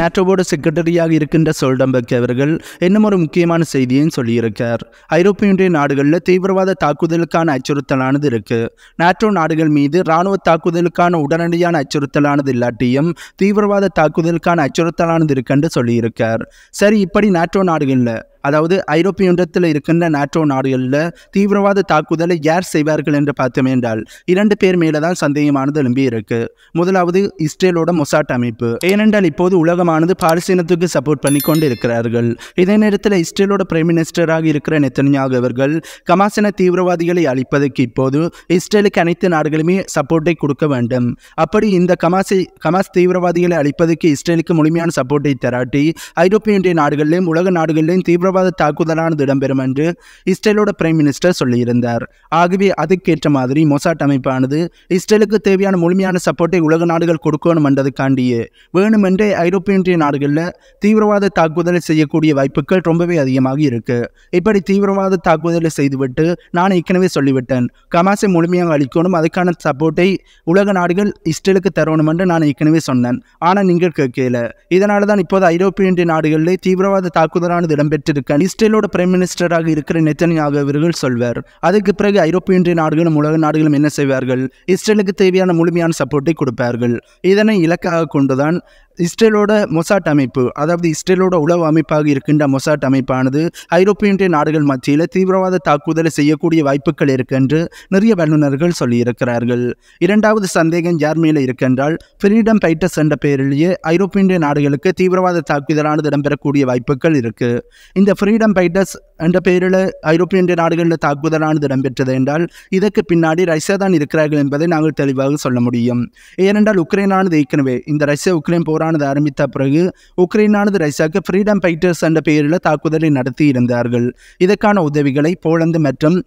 நேட்டோவோட செக்ரட்டரியாக இருக்கின்ற சோல்டம்பெக் அவர்கள் இன்னும் ஒரு முக்கியமான செய்தியும் சொல்லியிருக்கார் ஐரோப்பிய ஒன்றிய நாடுகளில் தீவிரவாத தாக்குதலுக்கான அச்சுறுத்தலானது இருக்கு நேட்டோ நாடுகள் மீது இராணுவ தாக்குதலுக்கான உடனடியான அச்சுறுத்தலானது இல்லாட்டியும் தீவிரவாத தாக்குதலுக்கான அச்சுறுத்தலானது இருக்குன்னு சொல்லியிருக்கார் சரி இப்படி நேட்டோ நாடுகளில் அதாவது ஐரோப்பிய ஒன்றத்தில் இருக்கின்ற நாட்டோ நாடுகளில் தீவிரவாத தாக்குதலை யார் செய்வார்கள் என்று பார்த்தோம் என்றால் இரண்டு பேர் மேலே தான் சந்தேகமானது எழும்பியிருக்கு முதலாவது இஸ்ரேலோட மொசாட் அமைப்பு ஏனென்றால் இப்போது உலகமானது பாலஸ்தீனத்துக்கு சப்போர்ட் பண்ணி கொண்டு இருக்கிறார்கள் இதே நேரத்தில் இஸ்ரேலோட பிரைம் மினிஸ்டராக இருக்கிற நெத்தனியாக அவர்கள் கமாசன தீவிரவாதிகளை அழிப்பதற்கு இப்போது இஸ்ரேலுக்கு அனைத்து நாடுகளுமே சப்போர்ட்டை கொடுக்க வேண்டும் அப்படி இந்த கமாசை கமாஸ் தீவிரவாதிகளை அழிப்பதற்கு இஸ்ரேலுக்கு முழுமையான சப்போர்ட்டை தராட்டி ஐரோப்பிய நாடுகளிலும் உலக நாடுகளிலும் தீவிரவாத தீவிரவாத தாக்குதலானது இடம்பெறும் என்று இஸ்ரேலோட பிரைம் மினிஸ்டர் சொல்லியிருந்தார் ஆகவே அதுக்கேற்ற மாதிரி மொசாட் அமைப்பானது இஸ்ரேலுக்கு தேவையான முழுமையான சப்போர்ட்டை உலக நாடுகள் கொடுக்கணும் என்றதுக்காண்டியே வேணுமென்றே ஐரோப்பிய ஒன்றிய நாடுகளில் தீவிரவாத தாக்குதலை செய்யக்கூடிய வாய்ப்புகள் ரொம்பவே அதிகமாக இருக்கு இப்படி தீவிரவாத தாக்குதலை செய்துவிட்டு நான் ஏற்கனவே சொல்லிவிட்டேன் கமாசை முழுமையாக அளிக்கணும் அதுக்கான சப்போர்ட்டை உலக நாடுகள் இஸ்ரேலுக்கு தரணும் என்று நான் ஏற்கனவே சொன்னேன் ஆனால் நீங்கள் கேட்கல இதனால தான் இப்போது ஐரோப்பிய ஒன்றிய நாடுகளிலே தீவிரவாத தாக்குதலானது இடம்பெற்றிருக்கு இருக்க இஸ்ரேலோட பிரைம் மினிஸ்டராக இருக்கிற நெத்தனியாக இவர்கள் சொல்வார் அதுக்கு பிறகு ஐரோப்பிய நாடுகளும் உலக நாடுகளும் என்ன செய்வார்கள் இஸ்ரேலுக்கு தேவையான முழுமையான சப்போர்ட்டை கொடுப்பார்கள் இதனை இலக்காக கொண்டுதான் இஸ்ரேலோட மொசாட் அமைப்பு அதாவது இஸ்ரேலோட உளவு அமைப்பாக இருக்கின்ற மொசாட் அமைப்பானது ஐரோப்பிய ஒன்றிய நாடுகள் மத்தியில் தீவிரவாத தாக்குதலை செய்யக்கூடிய வாய்ப்புகள் இருக்கென்று நிறைய வல்லுநர்கள் சொல்லியிருக்கிறார்கள் இரண்டாவது சந்தேகம் யார் மேலே இருக்கென்றால் ஃப்ரீடம் பைட்டஸ் என்ற பெயரிலேயே ஐரோப்பிய ஒன்றிய நாடுகளுக்கு தீவிரவாத தாக்குதலானது இடம்பெறக்கூடிய வாய்ப்புகள் இருக்குது இந்த ஃப்ரீடம் பைட்டஸ் என்ற பெயரில் ஐரோப்பிய நாடுகளில் தாக்குதலானது இடம்பெற்றது என்றால் இதற்கு பின்னாடி ரஷ்யா தான் இருக்கிறார்கள் என்பதை நாங்கள் தெளிவாக சொல்ல முடியும் ஏனென்றால் உக்ரைனானது ஏற்கனவே இந்த ரஷ்யா உக்ரைன் போரானது ஆரம்பித்த பிறகு உக்ரைனானது ரஷ்யாவுக்கு ஃப்ரீடம் ஃபைட்டர்ஸ் என்ற பெயரில் தாக்குதலை நடத்தி இருந்தார்கள் இதற்கான உதவிகளை போலந்து மற்றும்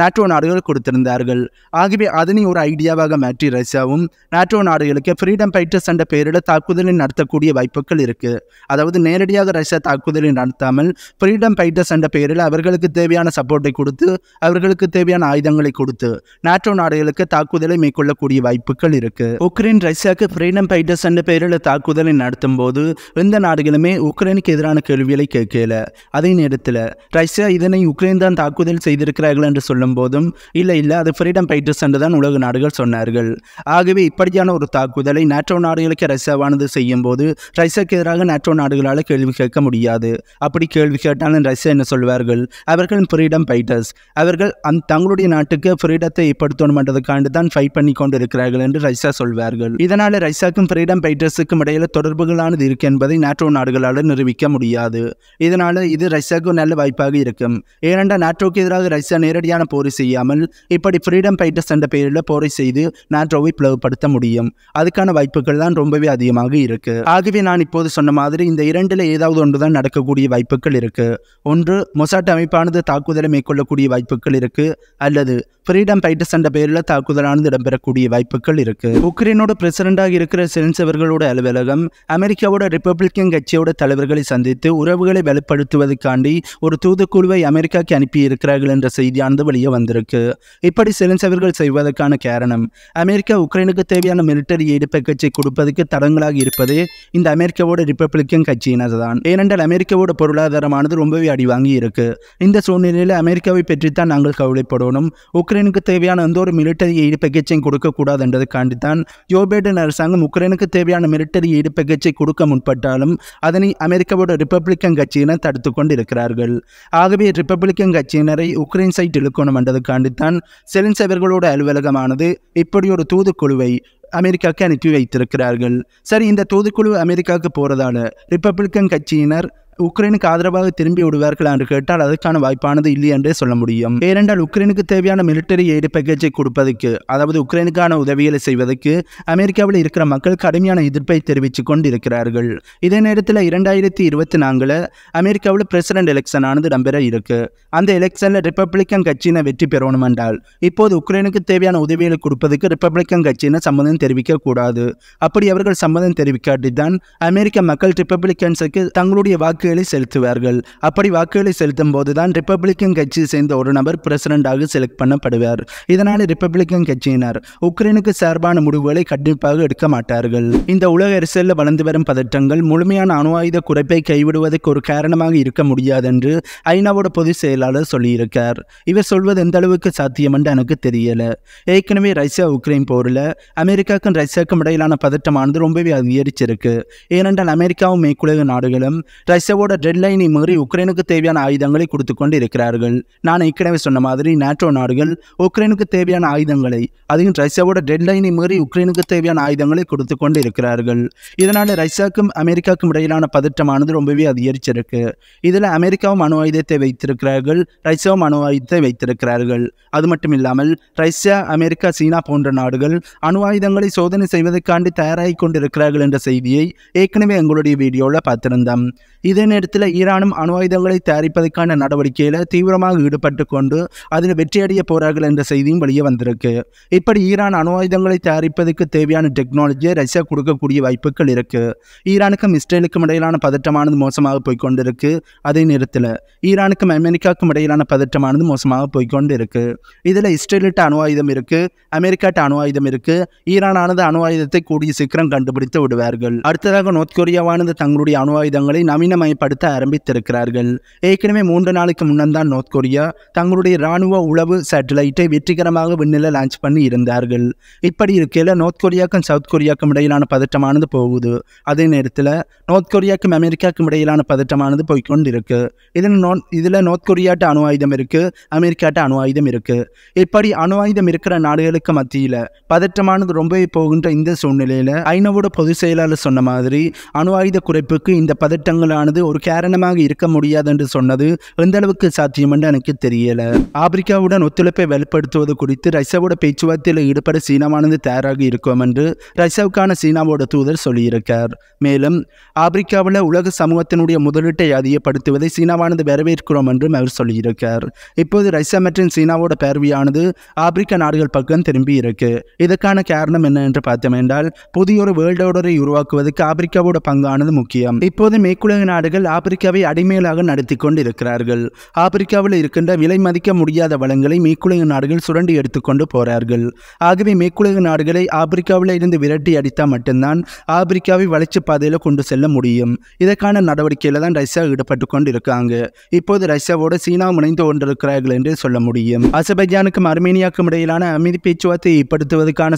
நாட்டோ நாடுகள் கொடுத்திருந்தார்கள் ஆகவே அதனை ஒரு ஐடியாவாக மாற்றி ரஷ்யாவும் நாட்டோ நாடுகளுக்கு ஃப்ரீடம் ஃபைட்டர்ஸ் என்ற பெயரில் தாக்குதலை நடத்தக்கூடிய வாய்ப்புகள் இருக்குது அதாவது நேரடியாக ரஷ்யா தாக்குதலை நடத்தாமல் ஃப்ரீடம் ஃபைட்டர்ஸ் என்ற பெயரில் அவர்களுக்கு தேவையான சப்போர்ட்டை கொடுத்து அவர்களுக்கு தேவையான ஆயுதங்களை கொடுத்து நாட்டோ நாடுகளுக்கு தாக்குதலை மேற்கொள்ளக்கூடிய வாய்ப்புகள் இருக்குது உக்ரைன் ரஷ்யாவுக்கு ஃப்ரீடம் ஃபைட்டர்ஸ் என்ற பெயரில் தாக்குதலை நடத்தும் போது எந்த நாடுகளுமே உக்ரைனுக்கு எதிரான கேள்விகளை கேட்கல அதே நேரத்தில் ரஷ்யா இதனை உக்ரைன் தான் தாக்குதல் செய்திருக்கிறார்கள் என்று சொல்லும் சொல்லும் போதும் இல்லை இல்லை அது ஃப்ரீடம் ஃபைட்டர்ஸ் என்று தான் உலக நாடுகள் சொன்னார்கள் ஆகவே இப்படியான ஒரு தாக்குதலை நேட்டோ நாடுகளுக்கு ரஷ்யாவானது செய்யும் போது ரஷ்யாக்கு எதிராக நேட்டோ நாடுகளால் கேள்வி கேட்க முடியாது அப்படி கேள்வி கேட்டாலும் ரஷ்யா என்ன சொல்வார்கள் அவர்கள் ஃப்ரீடம் ஃபைட்டர்ஸ் அவர்கள் அந் தங்களுடைய நாட்டுக்கு ஃப்ரீடத்தை ஏற்படுத்தணும் என்றதுக்காண்டு தான் ஃபைட் பண்ணி கொண்டு இருக்கிறார்கள் என்று ரஷ்யா சொல்வார்கள் இதனால் ரஷ்யாக்கும் ஃப்ரீடம் ஃபைட்டர்ஸுக்கும் இடையில தொடர்புகளானது இருக்கு என்பதை நாட்டோ நாடுகளால் நிரூபிக்க முடியாது இதனால் இது ரஷ்யாவுக்கு நல்ல வாய்ப்பாக இருக்கும் ஏனென்றால் நாட்டோக்கு எதிராக ரஷ்யா நேரடியான போரை செய்யாமல் இப்படி ஃப்ரீடம் ஃபைட்டர்ஸ் என்ற பெயரில் போரை செய்து நாட்டோவை பிளவுபடுத்த முடியும் அதுக்கான வாய்ப்புகள் தான் ரொம்பவே அதிகமாக இருக்கு ஆகவே நான் இப்போது சொன்ன மாதிரி இந்த இரண்டில் ஏதாவது ஒன்றுதான் நடக்கக்கூடிய வாய்ப்புகள் இருக்கு ஒன்று மொசாட் அமைப்பானது தாக்குதலை மேற்கொள்ளக்கூடிய வாய்ப்புகள் இருக்கு அல்லது ஃப்ரீடம் ஃபைட்டர்ஸ் என்ற பெயரில் தாக்குதலானது இடம்பெறக்கூடிய வாய்ப்புகள் இருக்கு உக்ரைனோட பிரசிடண்டாக இருக்கிற சென்சவர்களோட அலுவலகம் அமெரிக்காவோட ரிப்பப்ளிக்கன் கட்சியோட தலைவர்களை சந்தித்து உறவுகளை வலுப்படுத்துவதற்காண்டி ஒரு தூதுக்குழுவை அமெரிக்காக்கு அனுப்பி இருக்கிறார்கள் என்ற செய்தியானது வழியே வந்திருக்கு இப்படி சிலஞ்சவர்கள் செய்வதற்கான காரணம் அமெரிக்கா உக்ரைனுக்கு தேவையான மிலிட்டரி எய்டு கட்சி கொடுப்பதற்கு தடங்களாக இருப்பதே இந்த அமெரிக்காவோட ரிப்பப்ளிக்கன் கட்சியினதுதான் ஏனென்றால் அமெரிக்காவோட பொருளாதாரமானது ரொம்பவே அடிவாங்கி இருக்கு இந்த சூழ்நிலையில் அமெரிக்காவை பற்றித்தான் நாங்கள் கவலைப்படணும் உக்ரைனுக்கு தேவையான எந்த ஒரு மிலிட்டரி எய்டு பேக்கேஜையும் கொடுக்கக்கூடாது என்றதுக்காண்டி தான் ஜோ பைடன் அரசாங்கம் உக்ரைனுக்கு தேவையான மிலிட்டரி எய்டு பேக்கேஜை கொடுக்க முற்பட்டாலும் அதனை அமெரிக்காவோட ரிப்பப்ளிக்கன் கட்சியினர் தடுத்து கொண்டிருக்கிறார்கள் ஆகவே ரிப்பப்ளிக்கன் கட்சியினரை உக்ரைன் சைட் இழுக்கணும் வேணும் என்றதுக்காண்டித்தான் செலின்ஸ் அலுவலகமானது இப்படி ஒரு தூதுக்குழுவை அமெரிக்காவுக்கு அனுப்பி வைத்திருக்கிறார்கள் சரி இந்த தூதுக்குழு அமெரிக்காவுக்கு போகிறதால ரிப்பப்ளிக்கன் கட்சியினர் உக்ரைனுக்கு ஆதரவாக திரும்பி விடுவார்கள் என்று கேட்டால் அதற்கான வாய்ப்பானது இல்லை என்றே சொல்ல முடியும் ஏனென்றால் உக்ரைனுக்கு தேவையான மிலிட்டரி எய்டு பேக்கேஜை கொடுப்பதற்கு அதாவது உக்ரைனுக்கான உதவிகளை செய்வதற்கு அமெரிக்காவில் இருக்கிற மக்கள் கடுமையான எதிர்ப்பை தெரிவித்துக் கொண்டிருக்கிறார்கள் இதே நேரத்தில் இரண்டாயிரத்தி இருபத்தி நான்கில் அமெரிக்காவில் பிரசிடென்ட் எலெக்ஷன் ஆனது நம்பெற இருக்கு அந்த எலெக்ஷனில் ரிப்பப்ளிக்கன் கட்சியினர் வெற்றி பெறணும் என்றால் இப்போது உக்ரைனுக்கு தேவையான உதவிகளை கொடுப்பதற்கு ரிப்பப்ளிக்கன் கட்சியினர் சம்மதம் தெரிவிக்க கூடாது அப்படி அவர்கள் சம்மதம் தெரிவிக்காட்டி தான் அமெரிக்க மக்கள் ரிப்பப்ளிக்கன்ஸுக்கு தங்களுடைய வாக்கு வாக்குகளை செலுத்துவார்கள் அப்படி வாக்குகளை செலுத்தும் போதுதான் ரிப்பப்ளிக்கன் கட்சியை சேர்ந்த ஒரு நபர் பிரசிடண்டாக செலக்ட் பண்ணப்படுவார் இதனால் ரிப்பப்ளிக்கன் கட்சியினர் உக்ரைனுக்கு சார்பான முடிவுகளை கண்டிப்பாக எடுக்க மாட்டார்கள் இந்த உலக அரசியலில் வளர்ந்து வரும் பதற்றங்கள் முழுமையான அணு ஆயுத குறைப்பை கைவிடுவதற்கு ஒரு காரணமாக இருக்க முடியாது என்று ஐநாவோட பொதுச் செயலாளர் சொல்லியிருக்கார் இவர் சொல்வது எந்த அளவுக்கு சாத்தியம் என்று எனக்கு தெரியல ஏற்கனவே ரஷ்யா உக்ரைன் போரில் அமெரிக்காக்கும் ரஷ்யாக்கும் இடையிலான பதட்டமானது ரொம்பவே அதிகரிச்சிருக்கு ஏனென்றால் அமெரிக்காவும் மேற்குலக நாடுகளும் ரஷ்ய நேட்டோவோட டெட் லைனை மீறி உக்ரைனுக்கு தேவையான ஆயுதங்களை கொடுத்து கொண்டு இருக்கிறார்கள் நான் ஏற்கனவே சொன்ன மாதிரி நேட்டோ நாடுகள் உக்ரைனுக்கு தேவையான ஆயுதங்களை அதையும் ரஷ்யாவோட டெட் லைனை மீறி உக்ரைனுக்கு தேவையான ஆயுதங்களை கொடுத்து கொண்டு இருக்கிறார்கள் இதனால் ரஷ்யாவுக்கும் அமெரிக்காவுக்கும் இடையிலான பதற்றமானது ரொம்பவே அதிகரிச்சிருக்கு இதில் அமெரிக்காவும் அணு ஆயுதத்தை வைத்திருக்கிறார்கள் ரஷ்யாவும் அணு ஆயுதத்தை வைத்திருக்கிறார்கள் அது மட்டும் இல்லாமல் ரஷ்யா அமெரிக்கா சீனா போன்ற நாடுகள் அணு ஆயுதங்களை சோதனை செய்வதற்காண்டி தயாராகி கொண்டிருக்கிறார்கள் என்ற செய்தியை ஏற்கனவே எங்களுடைய வீடியோவில் பார்த்திருந்தோம் இதே நேரத்தில் ஈரானும் அணு ஆயுதங்களை தயாரிப்பதற்கான நடவடிக்கையில் தீவிரமாக ஈடுபட்டு கொண்டு அதில் வெற்றியடைய போகிறார்கள் என்ற செய்தியும் வெளியே வந்திருக்கு இப்படி ஈரான் அணு ஆயுதங்களை தயாரிப்பதற்கு தேவையான டெக்னாலஜியை ரஷ்யா கொடுக்கக்கூடிய வாய்ப்புகள் இருக்கு ஈரானுக்கும் இஸ்ரேலுக்கும் இடையிலான பதற்றமானது மோசமாக போய்கொண்டிருக்கு அதே நேரத்தில் ஈரானுக்கும் அமெரிக்காவுக்கும் இடையிலான பதற்றமானது மோசமாக போய்கொண்டு இருக்கு இதில் இஸ்ரேலிட்ட அணு ஆயுதம் இருக்கு அமெரிக்காட்ட அணு ஆயுதம் இருக்கு ஈரானானது அணு ஆயுதத்தை கூடிய சீக்கிரம் கண்டுபிடித்து விடுவார்கள் அடுத்ததாக நோர்த் கொரியாவானது தங்களுடைய அணு ஆயுதங்களை நவீனமய செயல்படுத்த ஆரம்பித்திருக்கிறார்கள் ஏற்கனவே மூன்று நாளுக்கு முன்னந்தான் நோர்த் கொரியா தங்களுடைய இராணுவ உளவு சேட்டலைட்டை வெற்றிகரமாக விண்ணில லான்ச் பண்ணி இருந்தார்கள் இப்படி இருக்கையில் நோர்த் கொரியாக்கும் சவுத் கொரியாக்கும் இடையிலான பதட்டமானது போகுது அதே நேரத்தில் நோர்த் கொரியாக்கும் அமெரிக்காக்கும் இடையிலான பதட்டமானது போய்கொண்டிருக்கு இதில் நோ இதில் நோர்த் கொரியாட்ட அணு ஆயுதம் இருக்குது அமெரிக்காட்ட அணு ஆயுதம் இருக்குது இப்படி அணு ஆயுதம் இருக்கிற நாடுகளுக்கு மத்தியில் பதற்றமானது ரொம்பவே போகின்ற இந்த சூழ்நிலையில் ஐநாவோட பொதுச் செயலாளர் சொன்ன மாதிரி அணு ஆயுத குறைப்புக்கு இந்த பதட்டங்களானது ஒரு காரணமாக இருக்க முடியாது என்று சொன்னது எந்த அளவுக்கு சாத்தியம் என்று எனக்கு தெரியல ஆப்பிரிக்காவுடன் ஒத்துழைப்பை வலுப்படுத்துவது குறித்து ரஷ்யாவோட பேச்சுவார்த்தையில் ஈடுபட சீனாவானது தயாராக இருக்கும் என்று ரஷ்யாவுக்கான சீனாவோட தூதர் சொல்லியிருக்கார் மேலும் ஆப்பிரிக்காவில் உலக சமூகத்தினுடைய முதலீட்டை அதிகப்படுத்துவதை சீனாவானது வரவேற்கிறோம் என்றும் அவர் சொல்லியிருக்கார் இப்போது ரஷ்யா மற்றும் சீனாவோட பேர்வையானது ஆப்பிரிக்க நாடுகள் பக்கம் திரும்பி இருக்கு இதற்கான காரணம் என்ன என்று பார்த்தோம் என்றால் புதிய ஒரு வேர்ல்டு ஆர்டரை உருவாக்குவதற்கு ஆப்பிரிக்காவோட பங்கானது முக்கியம் இப்போது மேற்குலக நாடுகள் அவர்கள் ஆப்பிரிக்காவை அடிமையிலாக நடத்தி கொண்டிருக்கிறார்கள் ஆப்பிரிக்காவில் இருக்கின்ற விலை மதிக்க முடியாத வளங்களை மேற்குலக நாடுகள் சுரண்டி எடுத்துக்கொண்டு போகிறார்கள் ஆகவே மேற்குலக நாடுகளை ஆப்பிரிக்காவில் இருந்து விரட்டி அடித்தால் மட்டும்தான் ஆப்பிரிக்காவை வளர்ச்சி பாதையில் கொண்டு செல்ல முடியும் இதற்கான நடவடிக்கையில் தான் ரஷ்யா ஈடுபட்டு கொண்டிருக்காங்க இப்போது ரஷ்யாவோடு சீனா முனைந்து கொண்டிருக்கிறார்கள் என்று சொல்ல முடியும் அசபஜானுக்கும் அர்மேனியாவுக்கும் இடையிலான அமைதி பேச்சுவார்த்தை ஏற்படுத்துவதற்கான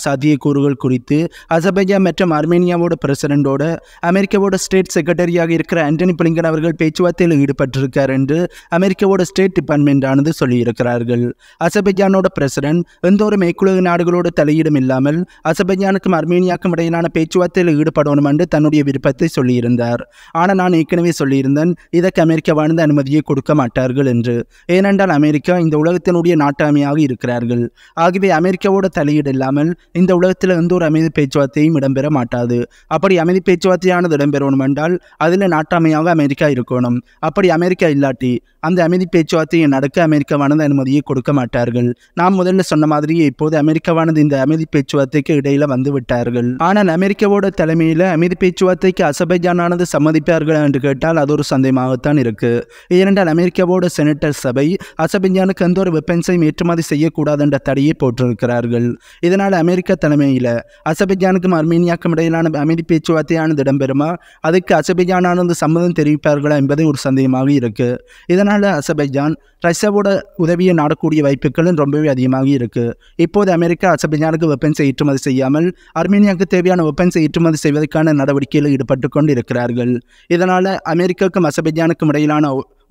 கூறுகள் குறித்து அசபஜா மற்றும் அர்மேனியாவோட பிரசிடண்டோட அமெரிக்காவோட ஸ்டேட் செக்ரட்டரியாக இருக்கிற ஆண்டனி பிளிங்கன் அவர்கள் பேச்சுவார்த்தையில் ஈடுபட்டிருக்கார் என்று அமெரிக்காவோட ஸ்டேட் டிபார்ட்மெண்ட் ஆனது சொல்லியிருக்கிறார்கள் அசபஜானோட பிரசிடன்ட் எந்த ஒரு மேற்குலக நாடுகளோட தலையீடும் இல்லாமல் அசபஜானுக்கும் அர்மேனியாக்கும் இடையிலான பேச்சுவார்த்தையில் ஈடுபடணும் என்று தன்னுடைய விருப்பத்தை சொல்லியிருந்தார் ஆனால் நான் ஏற்கனவே சொல்லியிருந்தேன் இதற்கு அமெரிக்கா வாழ்ந்த அனுமதியை கொடுக்க மாட்டார்கள் என்று ஏனென்றால் அமெரிக்கா இந்த உலகத்தினுடைய நாட்டாமையாக இருக்கிறார்கள் ஆகவே அமெரிக்காவோட தலையீடு இல்லாமல் இந்த உலகத்தில் எந்த ஒரு அமைதி பேச்சுவார்த்தையும் இடம்பெற மாட்டாது அப்படி அமைதி பேச்சுவார்த்தையானது இடம்பெறணும் என்றால் அதில் நாட்டாமையாக அமெரிக்கா இருக்கணும் அப்படி அமெரிக்கா இல்லாட்டி அந்த அமைதி பேச்சுவார்த்தையை நடக்க அமெரிக்காவானது அனுமதியை கொடுக்க மாட்டார்கள் நாம் முதல்ல சொன்ன மாதிரியே இப்போது அமெரிக்காவானது இந்த அமைதி பேச்சுவார்த்தைக்கு இடையில வந்து விட்டார்கள் ஆனால் அமெரிக்காவோட தலைமையில் அமைதி பேச்சுவார்த்தைக்கு அசபைஜானது சம்மதிப்பார்கள் என்று கேட்டால் அது ஒரு சந்தேகமாகத்தான் இருக்கு ஏனென்றால் அமெரிக்காவோட செனட்டர் சபை அசபைஜானுக்கு எந்த ஒரு வெப்பன்ஸையும் ஏற்றுமதி செய்யக்கூடாது என்ற தடையை போட்டிருக்கிறார்கள் இதனால் அமெரிக்க தலைமையில் அசபைஜானுக்கும் அர்மீனியாக்கும் இடையிலான அமைதி பேச்சுவார்த்தையானது இடம்பெறுமா அதுக்கு அசபைஜானது சம்மதம் தெரிவிப்பார்களா என்பதை ஒரு சந்தேகமாக இருக்கு இதனால் அதனால் அசபைஜான் ரஷ்யாவோட உதவியை நாடக்கூடிய வாய்ப்புகளும் ரொம்பவே அதிகமாக இருக்குது இப்போது அமெரிக்கா அசபைஜானுக்கு வெப்பன்ஸை ஏற்றுமதி செய்யாமல் அர்மேனியாவுக்கு தேவையான வெப்பன்ஸை ஏற்றுமதி செய்வதற்கான நடவடிக்கையில் ஈடுபட்டு கொண்டு இருக்கிறார்கள் இதனால் அமெரிக்காவுக்கும் அசபைஜானுக்கும் இடையிலான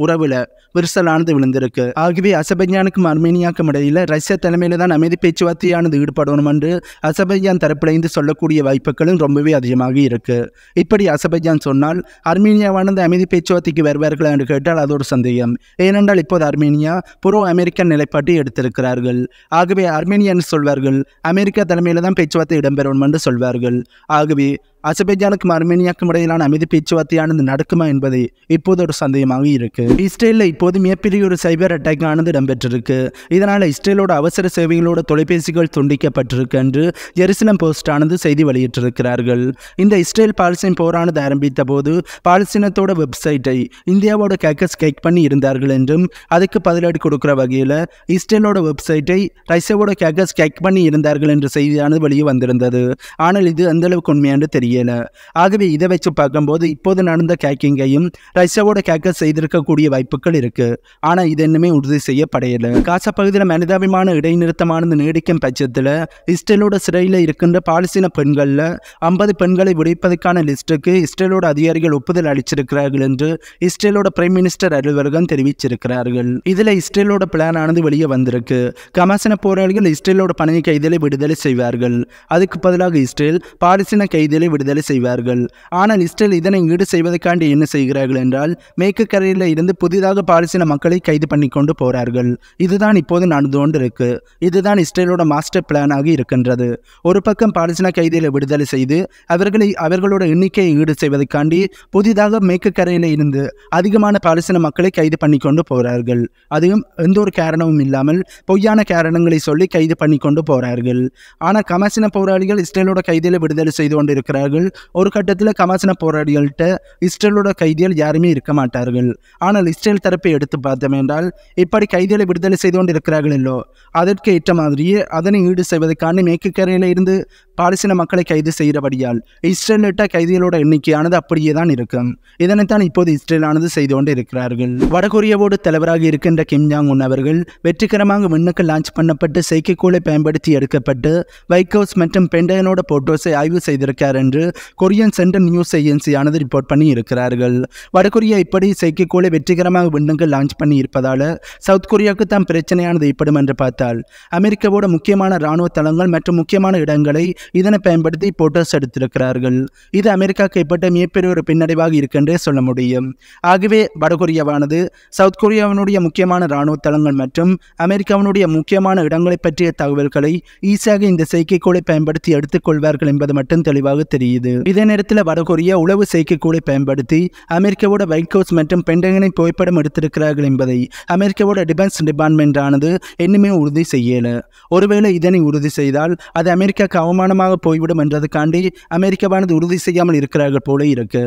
உறவுல விரிசலானது விழுந்திருக்கு ஆகவே அசபையானுக்கும் அர்மேனியாக்கும் இடையில ரஷ்ய தலைமையில தான் அமைதி பேச்சுவார்த்தையானது ஈடுபடணும் என்று அசபையான் தரப்பிலிருந்து சொல்லக்கூடிய வாய்ப்புகளும் ரொம்பவே அதிகமாக இருக்கு இப்படி அசபஜான் சொன்னால் அர்மேனியாவானது அமைதி பேச்சுவார்த்தைக்கு வருவார்களா என்று கேட்டால் அது ஒரு சந்தேகம் ஏனென்றால் இப்போது அர்மேனியா புரோ அமெரிக்கன் நிலைப்பாட்டை எடுத்திருக்கிறார்கள் ஆகவே அர்மேனியன் சொல்வார்கள் அமெரிக்கா தலைமையில தான் பேச்சுவார்த்தை இடம்பெறணும் என்று சொல்வார்கள் ஆகவே அசபேஜானுக்கும் அர்மேனியாக்கும் இடையிலான அமைதி பேச்சுவார்த்தையானது நடக்குமா என்பதை இப்போது ஒரு சந்தேகமாக இருக்கு இஸ்ரேலில் இப்போது மிகப்பெரிய ஒரு சைபர் அட்டாக் ஆனது இடம்பெற்றிருக்கு இதனால் இஸ்ரேலோட அவசர சேவைகளோட தொலைபேசிகள் துண்டிக்கப்பட்டிருக்கு என்று ஜெருசலம் போஸ்ட் ஆனது செய்தி வெளியிட்டிருக்கிறார்கள் இந்த இஸ்ரேல் பாலஸ்தீன் போரானது ஆரம்பித்த போது பாலஸ்தீனத்தோட வெப்சைட்டை இந்தியாவோட கேக்கஸ் கேக் பண்ணி இருந்தார்கள் என்றும் அதுக்கு பதிலடி கொடுக்குற வகையில் இஸ்ரேலோட வெப்சைட்டை ரஷ்யாவோட கேக்கஸ் கேக் பண்ணி இருந்தார்கள் என்ற செய்தியானது வெளியே வந்திருந்தது ஆனால் இது அந்தளவுக்கு உண்மையாண்டு தெரியும் முடியல ஆகவே இதை வச்சு பார்க்கும்போது இப்போது நடந்த கேக்கிங்கையும் ரஷ்யாவோட கேக்க செய்திருக்கக்கூடிய வாய்ப்புகள் இருக்கு ஆனால் இது இன்னுமே உறுதி செய்யப்படையல காசா பகுதியில் மனிதாபிமான இடைநிறுத்தமானது நீடிக்கும் பட்சத்தில் இஸ்ரேலோட சிறையில் இருக்கின்ற பாலஸ்தீன பெண்களில் ஐம்பது பெண்களை விடுவிப்பதற்கான லிஸ்ட்டுக்கு இஸ்ரேலோட அதிகாரிகள் ஒப்புதல் அளிச்சிருக்கிறார்கள் என்று இஸ்ரேலோட பிரைம் மினிஸ்டர் அலுவலகம் தெரிவிச்சிருக்கிறார்கள் இதில் இஸ்ரேலோட பிளானானது வெளியே வந்திருக்கு கமாசன போராளிகள் இஸ்ரேலோட பணைய கைதிகளை விடுதலை செய்வார்கள் அதுக்கு பதிலாக இஸ்ரேல் பாலஸ்தீன கைதிகளை விடுதலை விடுதலை செய்வார்கள் ஆனால் இஸ்ரேல் இதனை ஈடு செய்வதற்காண்டி என்ன செய்கிறார்கள் என்றால் மேற்கு கரையில் இருந்து புதிதாக பாலிசின மக்களை கைது பண்ணி கொண்டு போகிறார்கள் இதுதான் இப்போது நடந்து இருக்கு இதுதான் இஸ்ரேலோட மாஸ்டர் பிளானாக இருக்கின்றது ஒரு பக்கம் பாலிசின கைதிகளை விடுதலை செய்து அவர்களை அவர்களோட எண்ணிக்கையை ஈடு செய்வதற்காண்டி புதிதாக மேற்கு கரையில் இருந்து அதிகமான பாலிசின மக்களை கைது பண்ணி கொண்டு போகிறார்கள் அதுவும் எந்த ஒரு காரணமும் இல்லாமல் பொய்யான காரணங்களை சொல்லி கைது பண்ணி கொண்டு போகிறார்கள் ஆனால் கமாசின போராளிகள் இஸ்ரேலோட கைதியில் விடுதலை செய்து கொண்டு மாட்டார்கள் ஒரு கட்டத்தில் கமாசன போராடிகள்கிட்ட இஸ்ரேலோட கைதிகள் யாருமே இருக்க மாட்டார்கள் ஆனால் இஸ்ரேல் தரப்பை எடுத்து பார்த்தோம் என்றால் இப்படி கைதிகளை விடுதலை செய்து இருக்கிறார்கள் இல்லோ அதற்கு ஏற்ற மாதிரியே அதனை ஈடு செய்வதற்கான கரையில் இருந்து பாலஸ்தீன மக்களை கைது செய்கிறபடியால் இஸ்ரேலிட்ட கைதிகளோட எண்ணிக்கையானது அப்படியே தான் இருக்கும் இதனைத்தான் இப்போது இஸ்ரேலானது செய்து கொண்டு இருக்கிறார்கள் வடகொரியாவோடு தலைவராக இருக்கின்ற கிம் ஜாங் உன் அவர்கள் வெற்றிகரமாக விண்ணுக்கு லான்ச் பண்ணப்பட்டு செயற்கைக்கோளை பயன்படுத்தி எடுக்கப்பட்டு வைக் ஹவுஸ் மற்றும் பெண்டகனோட போட்டோஸை ஆய்வு செய்திருக்கார் என்று என்று கொரியன் சென்ட்ரல் நியூஸ் ஏஜென்சியானது ரிப்போர்ட் பண்ணி இருக்கிறார்கள் வடகொரியா இப்படி செயற்கைக்கோளை வெற்றிகரமாக விண்ணங்கள் லான்ச் பண்ணி இருப்பதால் சவுத் கொரியாவுக்கு தான் பிரச்சனையானது ஏற்படும் என்று பார்த்தால் அமெரிக்காவோட முக்கியமான இராணுவ தளங்கள் மற்றும் முக்கியமான இடங்களை இதனை பயன்படுத்தி போட்டோஸ் எடுத்திருக்கிறார்கள் இது அமெரிக்காவுக்கு ஏற்பட்ட மிகப்பெரிய ஒரு பின்னடைவாக இருக்கென்றே சொல்ல முடியும் ஆகவே வடகொரியாவானது சவுத் கொரியாவினுடைய முக்கியமான இராணுவ தளங்கள் மற்றும் அமெரிக்காவினுடைய முக்கியமான இடங்களை பற்றிய தகவல்களை ஈஸியாக இந்த செயற்கைக்கோளை பயன்படுத்தி எடுத்துக்கொள்வார்கள் என்பது மட்டும் தெளிவாக தெரியும் தெரியுது இதே நேரத்தில் வடகொரியா உளவு செயற்கைக்கோளை பயன்படுத்தி அமெரிக்காவோட ஒயிட் ஹவுஸ் மற்றும் பெண்டகனை புகைப்படம் எடுத்திருக்கிறார்கள் என்பதை அமெரிக்காவோட டிஃபென்ஸ் டிபார்ட்மெண்ட் ஆனது இன்னுமே உறுதி செய்யல ஒருவேளை இதனை உறுதி செய்தால் அது அமெரிக்காவுக்கு அவமானமாக போய்விடும் என்றதுக்காண்டி அமெரிக்காவானது உறுதி செய்யாமல் இருக்கிறார்கள் போல இருக்கு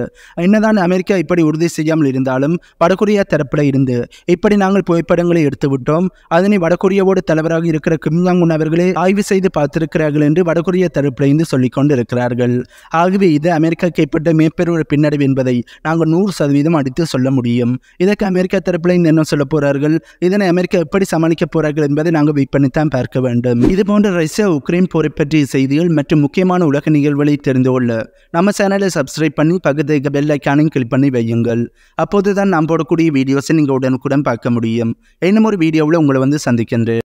என்னதான் அமெரிக்கா இப்படி உறுதி செய்யாமல் இருந்தாலும் வடகொரியா தரப்பில் இருந்து இப்படி நாங்கள் புகைப்படங்களை எடுத்துவிட்டோம் அதனை வடகொரியாவோட தலைவராக இருக்கிற கிம்ஜாங் உன் அவர்களே ஆய்வு செய்து பார்த்திருக்கிறார்கள் என்று வடகொரியா தரப்பிலிருந்து சொல்லிக் கொண்டிருக்கிறார்கள் ஆகவே இது அமெரிக்கா கைப்பற்ற மிகப்பெரிய பின்னடைவு என்பதை நாங்கள் நூறு சதவீதம் அடித்து சொல்ல முடியும் இதற்கு அமெரிக்கா தரப்பில் என்ன சொல்ல போகிறார்கள் இதனை அமெரிக்கா எப்படி சமாளிக்க போகிறார்கள் என்பதை நாங்கள் வெயிட் பார்க்க வேண்டும் இது போன்ற ரஷ்யா உக்ரைன் போரை பற்றிய செய்திகள் மற்றும் முக்கியமான உலக நிகழ்வுகளை தெரிந்து கொள்ள நம்ம சேனலை சப்ஸ்கிரைப் பண்ணி பகுதி பெல் ஐக்கானையும் கிளிக் பண்ணி வையுங்கள் அப்போது தான் நாம் போடக்கூடிய வீடியோஸை நீங்கள் உடனுக்குடன் பார்க்க முடியும் இன்னும் ஒரு வீடியோவில் உங்களை வந்து சந்திக்கின்றேன்